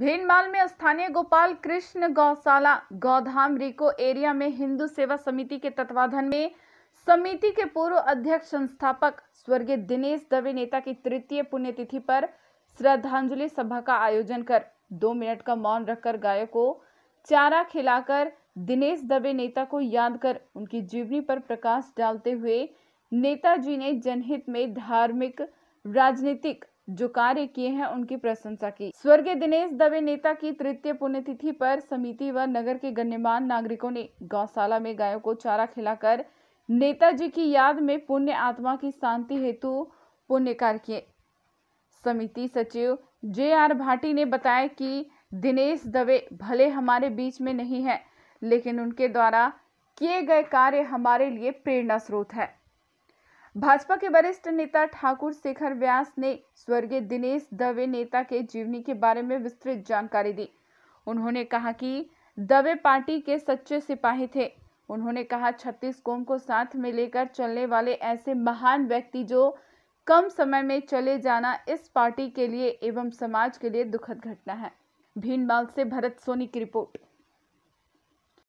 भीनमाल में स्थानीय गोपाल कृष्ण गौशाला गौधाम रिको एरिया में हिंदू सेवा समिति के तत्वाधान में समिति के पूर्व अध्यक्ष संस्थापक स्वर्गीय दिनेश दवे नेता की तृतीय पुण्यतिथि पर श्रद्धांजलि सभा का आयोजन कर दो मिनट का मौन रखकर गायों को चारा खिलाकर दिनेश दवे नेता को याद कर उनकी जीवनी पर प्रकाश डालते हुए नेताजी ने जनहित में धार्मिक राजनीतिक जो कार्य किए हैं उनकी प्रशंसा की स्वर्गीय दिनेश दवे नेता की तृतीय पुण्यतिथि पर समिति व नगर के गण्यमान नागरिकों ने गौशाला में गायों को चारा खिलाकर नेताजी की याद में पुण्य आत्मा की शांति हेतु पुण्य कार्य किए समिति सचिव जे आर भाटी ने बताया कि दिनेश दवे भले हमारे बीच में नहीं है लेकिन उनके द्वारा किए गए कार्य हमारे लिए प्रेरणा स्रोत है भाजपा के वरिष्ठ नेता ठाकुर शेखर व्यास ने स्वर्गीय दिनेश दवे नेता के जीवनी के बारे में विस्तृत जानकारी दी उन्होंने कहा कि दवे पार्टी के सच्चे सिपाही थे उन्होंने कहा छत्तीस कोम को साथ में लेकर चलने वाले ऐसे महान व्यक्ति जो कम समय में चले जाना इस पार्टी के लिए एवं समाज के लिए दुखद घटना है भीनबाल से भरत सोनी की रिपोर्ट